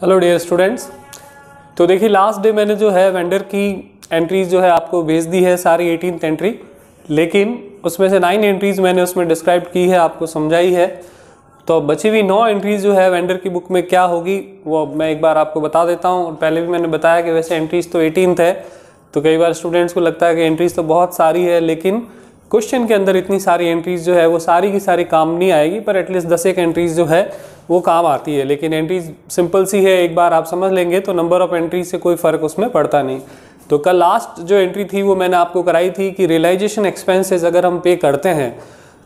hello dear students तो देखिए last day मैंने जो है वेंडर की एंट्रीज जो है आपको भेज दी है सारी एटीनथ एंट्री लेकिन उसमें से नाइन एंट्रीज मैंने उसमें डिस्क्राइब की है आपको समझाई है तो बची हुई नौ एंट्रीज जो है वेंडर की बुक में क्या होगी वो मैं एक बार आपको बता देता हूँ और पहले भी मैंने बताया कि वैसे एंट्रीज तो एटीनथ है तो कई बार स्टूडेंट्स को लगता है कि एंट्रीज तो बहुत सारी है लेकिन क्वेश्चन के अंदर इतनी सारी एंट्रीज जो है वो सारी की सारी काम नहीं आएगी पर एटलीस्ट दस एक एंट्रीज जो है वो काम आती है लेकिन एंट्रीज सिंपल सी है एक बार आप समझ लेंगे तो नंबर ऑफ एंट्रीज से कोई फ़र्क उसमें पड़ता नहीं तो कल लास्ट जो एंट्री थी वो मैंने आपको कराई थी कि रियलाइजेशन एक्सपेंसेस अगर हम पे करते हैं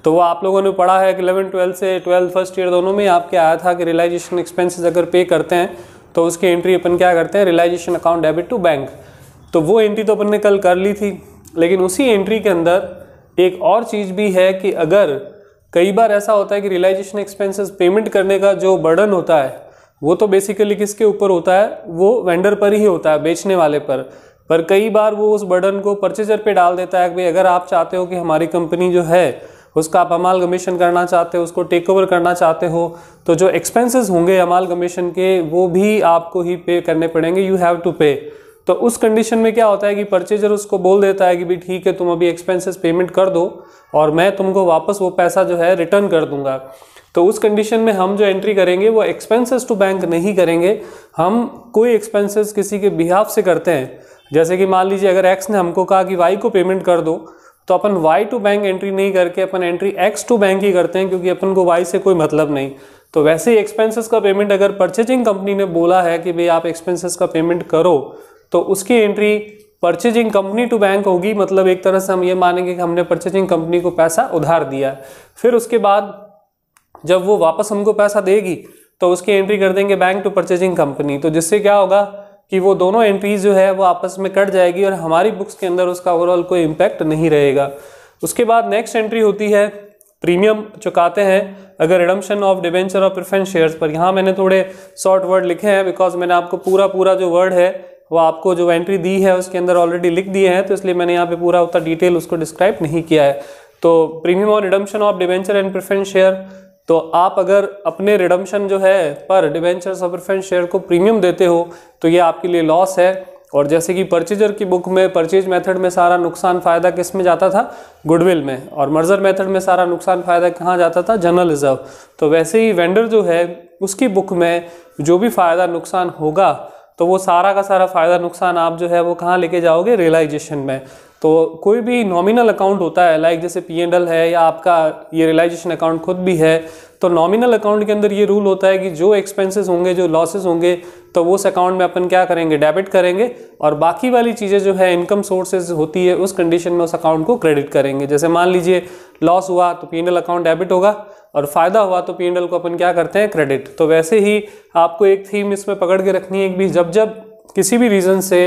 तो वो आप लोगों ने पढ़ा है कि इलेवन ट्वेल्थ से ट्वेल्थ फर्स्ट ईयर दोनों में आपके आया था कि रियलाइजेशन एक्सपेंसेस अगर पे करते हैं तो उसकी एंट्री अपन क्या करते हैं realisation account debit to bank तो वो एंट्री तो अपन ने कल कर ली थी लेकिन उसी एंट्री के अंदर एक और चीज़ भी है कि अगर कई बार ऐसा होता है कि रियलाइजेशन एक्सपेंसेस पेमेंट करने का जो बर्डन होता है वो तो बेसिकली किसके ऊपर होता है वो वेंडर पर ही होता है बेचने वाले पर पर कई बार वो उस बर्डन को परचेजर पे डाल देता है कि भाई अगर आप चाहते हो कि हमारी कंपनी जो है उसका आप अमाल कमीशन करना चाहते हो उसको टेक ओवर करना चाहते हो तो जो एक्सपेंसेस होंगे अमाल कमीशन के वो भी आपको ही पे करने पड़ेंगे यू हैव टू पे तो उस कंडीशन में क्या होता है कि परचेजर उसको बोल देता है कि भाई ठीक है तुम अभी एक्सपेंसेस पेमेंट कर दो और मैं तुमको वापस वो पैसा जो है रिटर्न कर दूंगा तो उस कंडीशन में हम जो एंट्री करेंगे वो एक्सपेंसेस टू बैंक नहीं करेंगे हम कोई एक्सपेंसेस किसी के बिहाफ से करते हैं जैसे कि मान लीजिए अगर एक्स ने हमको कहा कि वाई को पेमेंट कर दो तो अपन वाई टू बैंक एंट्री नहीं करके अपन एंट्री एक्स टू बैंक ही करते हैं क्योंकि अपन को वाई से कोई मतलब नहीं तो वैसे ही एक्सपेंसेस का पेमेंट अगर परचेजिंग कंपनी ने बोला है कि भाई आप एक्सपेंसेस का पेमेंट करो तो उसकी entry purchasing company to bank होगी मतलब एक तरह से हम ये मानेंगे कि हमने परचेजिंग कंपनी को पैसा उधार दिया फिर उसके बाद जब वो वापस हमको पैसा देगी तो उसकी एंट्री कर देंगे बैंक टू परचेजिंग कंपनी तो जिससे क्या होगा कि वो दोनों एंट्रीज जो है वो आपस में कट जाएगी और हमारी बुक्स के अंदर उसका ओवरऑल कोई इम्पैक्ट नहीं रहेगा उसके बाद नेक्स्ट एंट्री होती है प्रीमियम चुकाते हैं अगर रिडम्शन ऑफ डिवेंचर और प्रिफेंस शेयर्स पर यहाँ मैंने थोड़े शॉर्ट वर्ड लिखे हैं बिकॉज मैंने आपको पूरा पूरा जो वर्ड है वो आपको जो एंट्री दी है उसके अंदर ऑलरेडी लिख दिए हैं तो इसलिए मैंने यहाँ पे पूरा उतना डिटेल उसको डिस्क्राइब नहीं किया है तो प्रीमियम और redemption of debenture and preference share तो आप अगर अपने रिडम्शन जो है पर डिवेंचर और प्रिफेंस शेयर को प्रीमियम देते हो तो ये आपके लिए लॉस है और जैसे कि परचेजर की बुक में परचेज मेथड में सारा नुकसान फ़ायदा किस में जाता था गुडविल में और मर्जर मेथड में सारा नुकसान फ़ायदा कहाँ जाता था जनरल रिजर्व तो वैसे ही वेंडर जो है उसकी बुक में जो भी फ़ायदा नुकसान होगा तो वो सारा का सारा फ़ायदा नुकसान आप जो है वो कहाँ लेके जाओगे रियलाइजेशन में तो कोई भी नॉमिनल अकाउंट होता है लाइक जैसे पी एंड एल है या आपका ये रियलाइजेशन अकाउंट खुद भी है तो नॉमिनल अकाउंट के अंदर ये रूल होता है कि जो एक्सपेंसेस होंगे जो लॉसेस होंगे तो उस अकाउंट में अपन क्या करेंगे डेबिट करेंगे और बाकी वाली चीज़ें जो है इनकम सोर्सेज होती है उस कंडीशन में उस अकाउंट को क्रेडिट करेंगे जैसे मान लीजिए लॉस हुआ तो पी अकाउंट डेबिट होगा और फ़ायदा हुआ तो पी को अपन क्या करते हैं क्रेडिट तो वैसे ही आपको एक थीम इसमें पकड़ के रखनी है कि भी जब जब किसी भी रीज़न से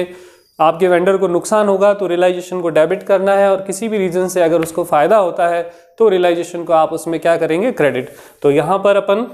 आपके वेंडर को नुकसान होगा तो रियलाइजेशन को डेबिट करना है और किसी भी रीजन से अगर उसको फ़ायदा होता है तो रियलाइजेशन को आप उसमें क्या करेंगे क्रेडिट तो यहाँ पर अपन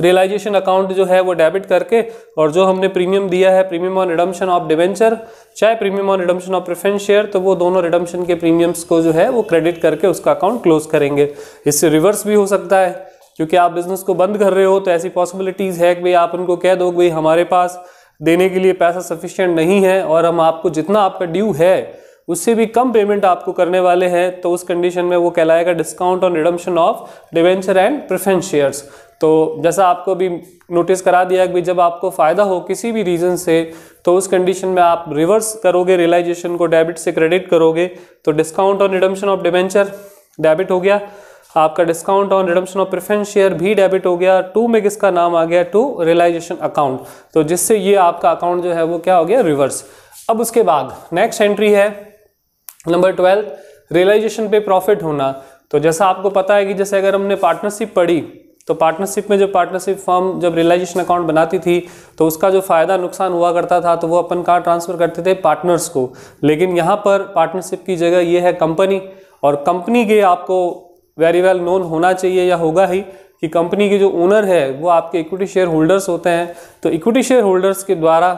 रियलाइजेशन अकाउंट जो है वो डेबिट करके और जो हमने प्रीमियम दिया है premium on redemption of debenture चाहे premium on redemption of preference share तो वो दोनों रिडम्शन के प्रीमियम्स को जो है वो क्रेडिट करके उसका अकाउंट क्लोज करेंगे इससे रिवर्स भी हो सकता है क्योंकि आप बिज़नेस को बंद कर रहे हो तो ऐसी पॉसिबिलिटीज़ है कि भाई आप उनको कह दो भाई हमारे पास देने के लिए पैसा सफिशियंट नहीं है और हम आपको जितना आपका ड्यू है उससे भी कम पेमेंट आपको करने वाले हैं तो उस कंडीशन में वो कहलाएगा discount on redemption of debenture and preference shares तो जैसा आपको अभी नोटिस करा दिया कि जब आपको फ़ायदा हो किसी भी रीज़न से तो उस कंडीशन में आप रिवर्स करोगे रियलाइजेशन को डेबिट से क्रेडिट करोगे तो discount on redemption of debenture debit हो गया आपका discount on redemption of preference share भी डेबिट हो गया टू में किसका नाम आ गया टू रियलाइजेशन अकाउंट तो जिससे ये आपका अकाउंट जो है वो क्या हो गया रिवर्स अब उसके बाद नेक्स्ट एंट्री है नंबर ट्वेल्व रियलाइजेशन पे प्रॉफिट होना तो जैसा आपको पता है कि जैसे अगर हमने पार्टनरशिप पढ़ी तो पार्टनरशिप में जो पार्टनरशिप फॉर्म जब रियलाइजेशन अकाउंट बनाती थी तो उसका जो फ़ायदा नुकसान हुआ करता था तो वो अपन कहाँ ट्रांसफ़र करते थे पार्टनर्स को लेकिन यहाँ पर पार्टनरशिप की जगह ये है कंपनी और कंपनी के आपको वेरी वेल नोन होना चाहिए या होगा ही कि कंपनी के जो ओनर है वो आपके इक्विटी शेयर होल्डर्स होते हैं तो इक्विटी शेयर होल्डर्स के द्वारा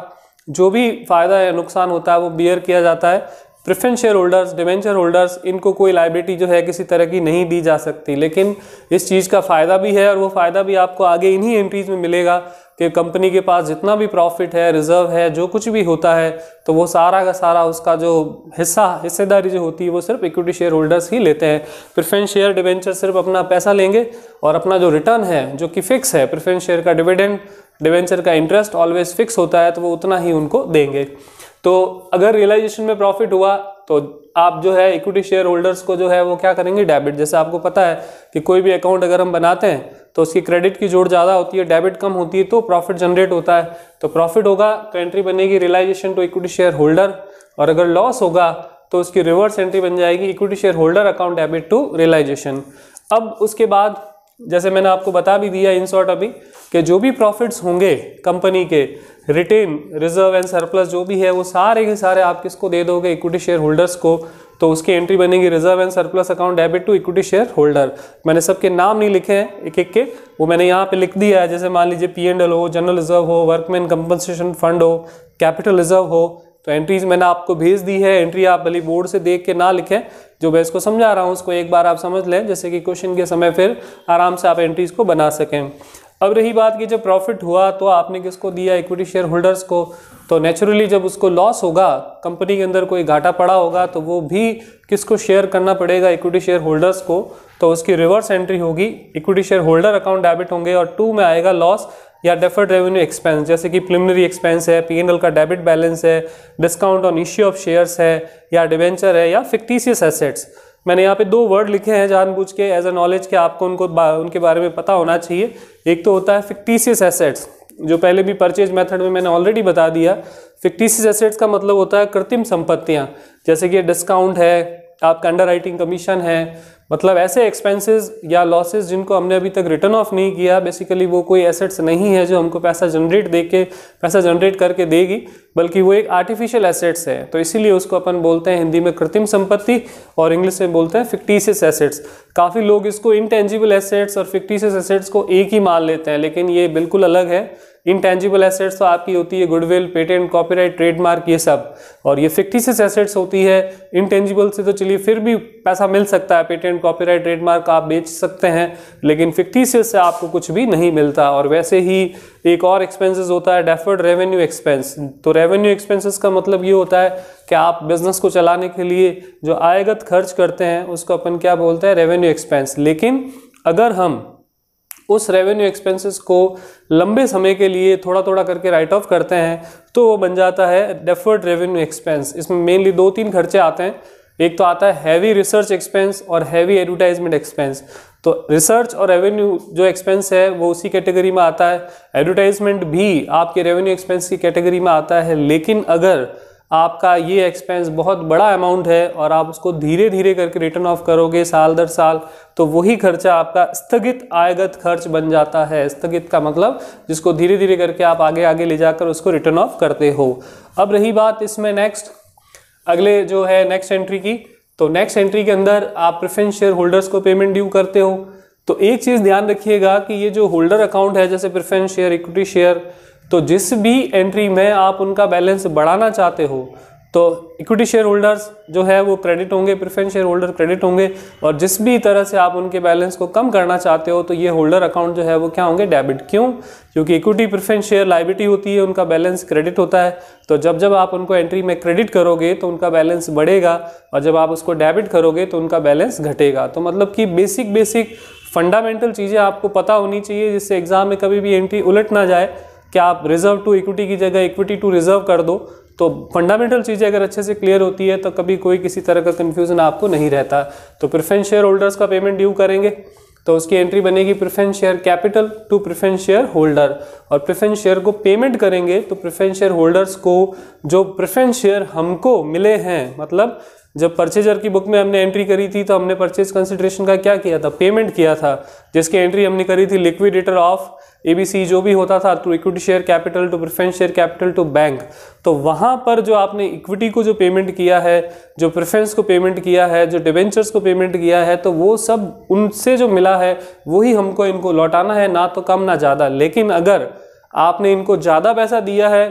जो भी फ़ायदा या नुकसान होता है वो बियर किया जाता है preference share holders debenture holders इनको कोई लाइबिलिटी जो है किसी तरह की नहीं दी जा सकती लेकिन इस चीज़ का फ़ायदा भी है और वो फ़ायदा भी आपको आगे इन्हीं एंट्रीज़ में मिलेगा कि कंपनी के पास जितना भी प्रॉफिट है रिजर्व है जो कुछ भी होता है तो वो सारा का सारा उसका जो हिस्सा हिस्सेदारी जो होती है वो सिर्फ इक्विटी शेयर होल्डर्स ही लेते हैं प्रिफरेंस शेयर डिवेंचर सिर्फ अपना पैसा लेंगे और अपना जो रिटर्न है जो कि फिक्स है प्रिफरेंस शेयर का डिविडेंड डिवेंचर का इंटरेस्ट ऑलवेज फिक्स होता है तो वो उतना ही उनको देंगे तो अगर रियलाइजेशन में प्रॉफिट हुआ तो आप जो है इक्विटी शेयर होल्डर्स को जो है वो क्या करेंगे डेबिट जैसे आपको पता है कि कोई भी अकाउंट अगर हम बनाते हैं तो उसकी क्रेडिट की जोड़ ज़्यादा होती है डेबिट कम होती है तो प्रॉफिट जनरेट होता है तो प्रॉफिट होगा तो एंट्री बनेगी realisation to equity share holder और अगर लॉस होगा तो उसकी रिवर्स एंट्री बन जाएगी equity share holder account debit to realisation अब उसके बाद जैसे मैंने आपको बता भी दिया इन शॉर्ट अभी कि जो भी प्रॉफिट्स होंगे कंपनी के रिटेन रिजर्व एंड सरप्लस जो भी है वो सारे के सारे आप किसको दे दोगे इक्विटी शेयर होल्डर्स को तो उसकी एंट्री बनेगी reserve and surplus account debit to equity share holder मैंने सबके नाम नहीं लिखे हैं एक एक के वो मैंने यहाँ पे लिख दिया है जैसे मान लीजिए पी एंड एल हो जनरल रिजर्व हो वर्कमैन कंपनसेशन फंड हो कैपिटल रिजर्व हो तो एंट्रीज मैंने आपको भेज दी है एंट्री आप भले बोर्ड से देख के ना लिखें जो मैं इसको समझा रहा हूँ उसको एक बार आप समझ लें जैसे कि क्वेश्चन के समय फिर आराम से आप एंट्रीज को बना सकें अब रही बात कि जब प्रॉफिट हुआ तो आपने किसको दिया इक्विटी शेयर होल्डर्स को तो नेचुरली जब उसको लॉस होगा कंपनी के अंदर कोई घाटा पड़ा होगा तो वो भी किसको शेयर करना पड़ेगा इक्विटी शेयर होल्डर्स को तो उसकी रिवर्स एंट्री होगी equity share holder account debit होंगे और टू में आएगा लॉस या डेफर्ड रेवेन्यू एक्सपेंस जैसे कि प्रिलिमिनरी एक्सपेंस है पी का डेबिट बैलेंस है discount on issue of shares है या डिवेंचर है या फिक्टिशियस एसेट्स मैंने यहाँ पे दो वर्ड लिखे हैं जानबूझ के एज अ नॉलेज के आपको उनको बा, उनके बारे में पता होना चाहिए एक तो होता है फिक्टिशियस एसेट्स जो पहले भी परचेज मेथड में मैंने ऑलरेडी बता दिया फिक्टिशियस एसेट्स का मतलब होता है कृत्रिम संपत्तियाँ जैसे कि डिस्काउंट है आपका अंडर राइटिंग कमीशन है मतलब ऐसे एक्सपेंसेस या लॉसेस जिनको हमने अभी तक रिटर्न ऑफ नहीं किया बेसिकली वो कोई एसेट्स नहीं है जो हमको पैसा जनरेट दे के पैसा जनरेट करके देगी बल्कि वो एक आर्टिफिशियल एसेट्स है तो इसीलिए उसको अपन बोलते हैं हिंदी में कृत्रिम संपत्ति और इंग्लिश में बोलते हैं फिक्टिशियस एसेट्स काफ़ी लोग इसको इंटेंजिबल एसेट्स और फिक्टिशियस एसेट्स को एक ही मान लेते हैं लेकिन ये बिल्कुल अलग है इनटेंजिबल एसेट्स तो आपकी होती है गुडविल पेटेंट कॉपीराइट ट्रेडमार्क ये सब और ये फिक्टिशियस एसेट्स होती है इनटेंजिबल से तो चलिए फिर भी पैसा मिल सकता है पेटेंट कॉपीराइट ट्रेडमार्क आप बेच सकते हैं लेकिन फिक्टिशियस से आपको कुछ भी नहीं मिलता और वैसे ही एक और एक्सपेंसेस होता है डेफर्ड रेवेन्यू एक्सपेंस तो रेवेन्यू एक्सपेंसिस का मतलब ये होता है कि आप बिजनेस को चलाने के लिए जो आयगत खर्च करते हैं उसको अपन क्या बोलते हैं रेवेन्यू एक्सपेंस लेकिन अगर हम उस रेवेन्यू एक्सपेंसेस को लंबे समय के लिए थोड़ा थोड़ा करके राइट ऑफ करते हैं तो वो बन जाता है डेफर्ड रेवेन्यू एक्सपेंस इसमें मेनली दो तीन खर्चे आते हैं एक तो आता है हैवी रिसर्च एक्सपेंस और हैवी एडवर्टाइजमेंट एक्सपेंस तो रिसर्च और रेवेन्यू जो एक्सपेंस है वो उसी कैटेगरी में आता है एडवर्टाइजमेंट भी आपके रेवेन्यू एक्सपेंस की कैटेगरी में आता है लेकिन अगर आपका ये एक्सपेंस बहुत बड़ा अमाउंट है और आप उसको धीरे धीरे करके रिटर्न ऑफ करोगे साल दर साल तो वही खर्चा आपका स्थगित आयगत खर्च बन जाता है स्थगित का मतलब जिसको धीरे धीरे करके आप आगे आगे ले जाकर उसको रिटर्न ऑफ करते हो अब रही बात इसमें नेक्स्ट अगले जो है नेक्स्ट एंट्री की तो नेक्स्ट एंट्री के अंदर आप प्रिफरेंस शेयर होल्डर्स को पेमेंट ड्यू करते हो तो एक चीज़ ध्यान रखिएगा कि ये जो होल्डर अकाउंट है जैसे प्रिफरेंस शेयर इक्विटी शेयर तो जिस भी एंट्री में आप उनका बैलेंस बढ़ाना चाहते हो तो इक्विटी शेयर होल्डर्स जो है वो क्रेडिट होंगे प्रिफरेंस शेयर होल्डर क्रेडिट होंगे और जिस भी तरह से आप उनके बैलेंस को कम करना चाहते हो तो ये होल्डर अकाउंट जो है वो क्या होंगे डेबिट क्यों क्योंकि इक्विटी प्रिफरेंस शेयर लाइबिलिटी होती है उनका बैलेंस क्रेडिट होता है तो जब जब आप उनको एंट्री में क्रेडिट करोगे तो उनका बैलेंस बढ़ेगा और जब आप उसको डेबिट करोगे तो उनका बैलेंस घटेगा तो मतलब कि बेसिक बेसिक फंडामेंटल चीज़ें आपको पता होनी चाहिए जिससे एग्ज़ाम में कभी भी एंट्री उलट ना जाए क्या आप रिजर्व टू इक्विटी की जगह इक्विटी टू रिजर्व कर दो तो फंडामेंटल चीज़ें अगर अच्छे से क्लियर होती है तो कभी कोई किसी तरह का कन्फ्यूज़न आपको नहीं रहता तो प्रिफरेंस शेयर होल्डर्स का पेमेंट ड्यू करेंगे तो उसकी एंट्री बनेगी preference share capital to preference share holder और प्रिफरेंस शेयर को पेमेंट करेंगे तो प्रिफरेंस शेयर होल्डर्स को जो प्रिफरेंस शेयर हमको मिले हैं मतलब जब परचेजर की बुक में हमने एंट्री करी थी तो हमने परचेज कंसिड्रेशन का क्या किया था पेमेंट किया था जिसकी एंट्री हमने करी थी लिक्विडेटर ऑफ सी जो भी होता था to equity share capital to preference share capital to bank तो वहाँ पर जो आपने इक्विटी को जो पेमेंट किया है जो प्रिफ्रेंस को पेमेंट किया है जो डिवेंचर्स को पेमेंट किया है तो वो सब उनसे जो मिला है वही हमको इनको लौटाना है ना तो कम ना ज़्यादा लेकिन अगर आपने इनको ज़्यादा पैसा दिया है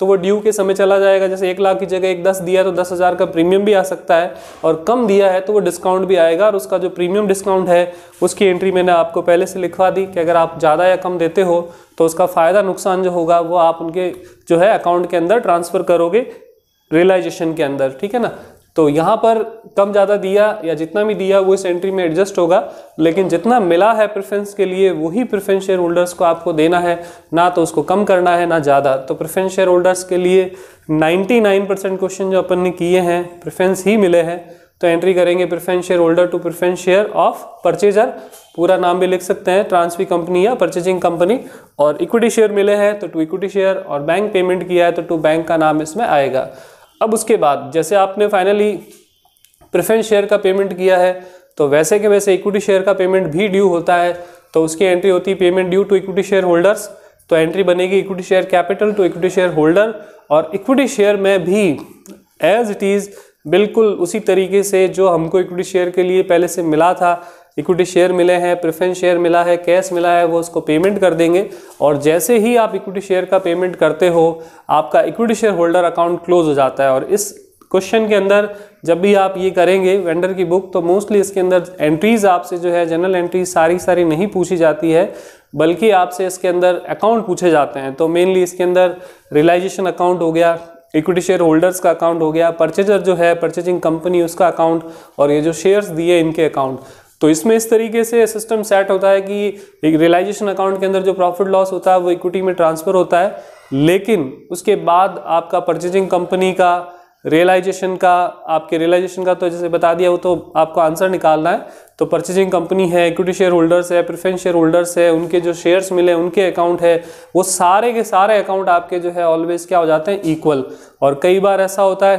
तो वो ड्यू के समय चला जाएगा जैसे एक लाख की जगह एक दस दिया तो दस हज़ार का प्रीमियम भी आ सकता है और कम दिया है तो वो डिस्काउंट भी आएगा और उसका जो प्रीमियम डिस्काउंट है उसकी एंट्री मैंने आपको पहले से लिखवा दी कि अगर आप ज़्यादा या कम देते हो तो उसका फ़ायदा नुकसान जो होगा वो आप उनके जो है अकाउंट के अंदर ट्रांसफ़र करोगे रियलाइजेशन के अंदर ठीक है ना तो यहाँ पर कम ज़्यादा दिया या जितना भी दिया वो इस एंट्री में एडजस्ट होगा लेकिन जितना मिला है प्रिफ्रेंस के लिए वही प्रिफ्रेंस शेयर होल्डर्स को आपको देना है ना तो उसको कम करना है ना ज़्यादा तो प्रिफ्रेंस शेयर होल्डर्स के लिए 99 परसेंट क्वेश्चन जो अपन ने किए हैं प्रेफरेंस ही मिले हैं तो एंट्री करेंगे preference share holder to preference share of purchaser पूरा नाम भी लिख सकते हैं ट्रांसफी कंपनी या परचेजिंग कंपनी और इक्विटी शेयर मिले हैं तो टू इक्विटी शेयर और बैंक पेमेंट किया है तो टू बैंक का नाम इसमें आएगा अब उसके बाद जैसे आपने फाइनली प्रेफरेंस शेयर का पेमेंट किया है तो वैसे के वैसे इक्विटी शेयर का पेमेंट भी ड्यू होता है तो उसकी एंट्री होती है payment due to equity share holders तो एंट्री बनेगी equity share capital to equity share holder और इक्विटी शेयर में भी एज इट इज़ बिल्कुल उसी तरीके से जो हमको इक्विटी शेयर के लिए पहले से मिला था इक्विटी शेयर मिले हैं प्रेफरेंस शेयर मिला है कैश मिला है वो उसको पेमेंट कर देंगे और जैसे ही आप इक्विटी शेयर का पेमेंट करते हो आपका equity share holder account close हो जाता है और इस क्वेश्चन के अंदर जब भी आप ये करेंगे वेंडर की बुक तो मोस्टली इसके अंदर एंट्रीज आपसे जो है जनरल एंट्री सारी सारी नहीं पूछी जाती है बल्कि आपसे इसके अंदर अकाउंट पूछे जाते हैं तो मेनली इसके अंदर रियलाइजेशन अकाउंट हो गया इक्विटी शेयर होल्डर्स का अकाउंट हो गया परचेजर जो है परचेजिंग कंपनी उसका अकाउंट और ये जो शेयर्स दिए इनके अकाउंट तो इसमें इस तरीके से सिस्टम सेट होता है कि एक रियलाइजेशन अकाउंट के अंदर जो प्रॉफिट लॉस होता है वो इक्विटी में ट्रांसफर होता है लेकिन उसके बाद आपका परचेजिंग कंपनी का रियलाइजेशन का आपके रियलाइजेशन का तो जैसे बता दिया वो तो आपको आंसर निकालना है तो परचेजिंग कंपनी है इक्विटी शेयर होल्डर्स है प्रिफेंस शेयर होल्डर्स है उनके जो शेयर्स मिले उनके अकाउंट है वो सारे के सारे अकाउंट आपके जो है ऑलवेज क्या हो जाते हैं इक्वल और कई बार ऐसा होता है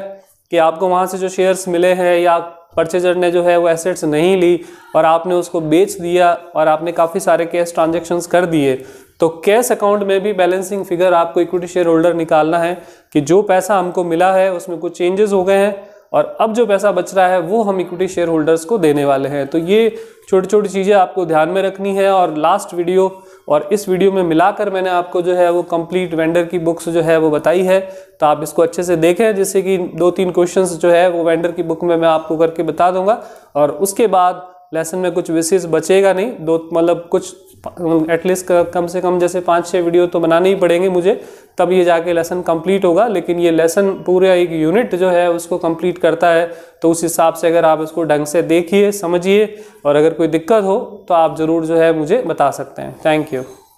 कि आपको वहाँ से जो शेयर्स मिले हैं या परचेजर ने जो है वो एसेट्स नहीं ली और आपने उसको बेच दिया और आपने काफ़ी सारे कैश ट्रांजेक्शन्स कर दिए तो कैश अकाउंट में भी बैलेंसिंग फिगर आपको इक्विटी शेयर होल्डर निकालना है कि जो पैसा हमको मिला है उसमें कुछ चेंजेस हो गए हैं और अब जो पैसा बच रहा है वो हम इक्विटी शेयर होल्डर्स को देने वाले हैं तो ये छोटी छोटी चीज़ें आपको ध्यान में रखनी है और लास्ट वीडियो और इस वीडियो में मिलाकर मैंने आपको जो है वो कंप्लीट वेंडर की बुक्स जो है वो बताई है तो आप इसको अच्छे से देखें जिससे कि दो तीन क्वेश्चंस जो है वो वेंडर की बुक में मैं आपको करके बता दूंगा और उसके बाद लेसन में कुछ विशेष बचेगा नहीं दो मतलब कुछ एटलीस्ट कम से कम जैसे पाँच छः वीडियो तो बनाने ही पड़ेंगे मुझे तब ये जाके लेसन कंप्लीट होगा लेकिन ये लेसन पूरा एक यूनिट जो है उसको कंप्लीट करता है तो उस हिसाब से अगर आप इसको ढंग से देखिए समझिए और अगर कोई दिक्कत हो तो आप ज़रूर जो है मुझे बता सकते हैं थैंक यू